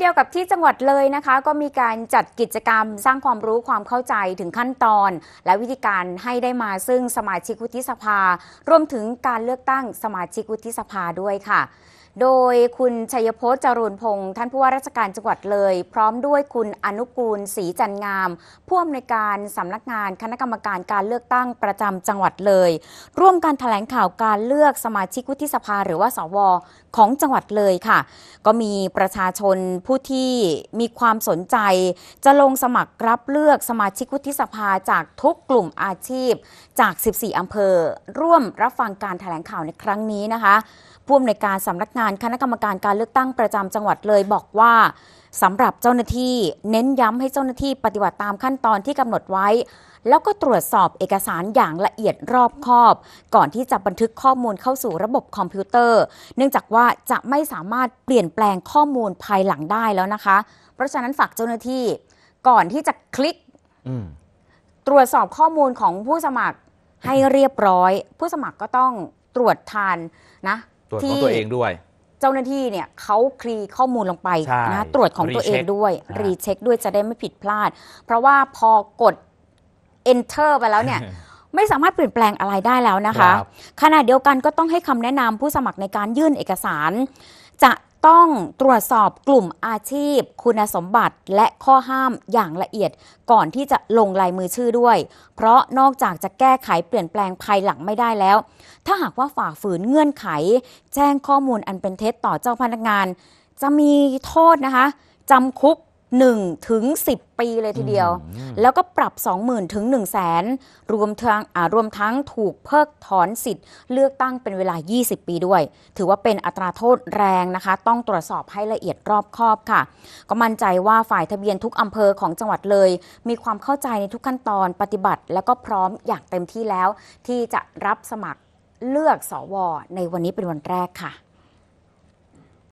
เดียวกับที่จังหวัดเลยนะคะก็มีการจัดกิจกรรมสร้างความรู้ความเข้าใจถึงขั้นตอน และวิธีการให้ได้มาซึ่งสมาชิกวุฒิสภารวมถึงการเลือกตั้งสมาชิกวุฒิสภาด้วยค่ะโดยคุณชัยพจน์จรุนพงศ์ท่านผู้ว่าราชการจังหวัดเลย พร้อมด้วยคุณอนุกูลศรีจันงามผู้อำนวยการสำนักงานคณะกรรมการการเลือกตั้งประจำจังหวัดเลย ร่วมกันถแถลงข่าวการเลือกสมาชิกวุฒิสภาหรือว่าสวของจังหวัดเลยค่ะ ก็มีประชาชนผู้ที่มีความสนใจ จะลงสมัครรับเลือกสมาชิกวุฒิสภาจากทุกกลุ่มอาชีพ จาก 14อำเภอ ร่วมรับฟังการถแถลงข่าวในครั้งนี้นะคะผู้อำนวยการสำนักงานานคณะกรรมการการเลือกตั้งประจำจังหวัดเลยบอกว่าสำหรับเจ้าหน้าที่เน้นย้ำให้เจ้าหน้าที่ปฏิบัติตามขั้นตอนที่กำหนดไว้ แล้วก็ตรวจสอบเอกสารอย่างละเอียดรอบคอบ ก่อนที่จะบันทึกข้อมูลเข้าสู่ระบบคอมพิวเตอร์ เนื่องจากว่าจะไม่สามารถเปลี่ยนแปลงข้อมูลภายหลังได้แล้วนะคะเพราะฉะนั้นฝากเจ้าหน้าที่ก่อนที่จะคลิกตรวจสอบข้อมูลของผู้สมัครให้เรียบร้อย ผู้สมัครก็ต้องตรวจทานนะตรวจของตัวเองด้วยเจ้าหน้าที่เนี่ยเขาคลีข้อมูลลงไปนะตรวจของตัวเองด้วย รีเช็คด้วยจะได้ไม่ผิดพลาด เพราะว่าพอกด enter ไปแล้วเนี่ยไม่สามารถเปลี่ยนแปลงอะไรได้แล้วนะคะคขณะเดียวกันก็ต้องให้คำแนะนำผู้สมัครในการยื่นเอกสาร จะต้องตรวจสอบกลุ่มอาชีพคุณสมบัติและข้อห้ามอย่างละเอียดก่อนที่จะลงลายมือชื่อด้วย เพราะนอกจากจะแก้ไขเปลี่ยนแปลงภายหลังไม่ได้แล้ว ถ้าหากว่าฝ่าฝืนเงื่อนไข แจ้งข้อมูลอันเป็นเท็จต่อเจ้าพนักงาน จะมีโทษนะคะจำคุก1 ถึง 10 ปีเลยทีเดียว แล้วก็ปรับ 20,000 ถึง1 0 0 0 0แสนรวมทั้งรวมทั้งถูกเพิกถอนสิทธิ์ เลือกตั้งเป็นเวลา 20 ปีด้วย ถือว่าเป็นอัตราโทษแรงนะคะ ต้องตรวจสอบให้ละเอียดรอบคอบค่ะ ก็มั่นใจว่าฝ่ายทะเบียนทุกอำเภอของจังหวัดเลย มีความเข้าใจในทุกขั้นตอนปฏิบัติ แล้วก็พร้อมอย่างเต็มที่แล้ว ที่จะรับสมัครเลือกสอวในวันนี้เป็นวันแรกค่ะ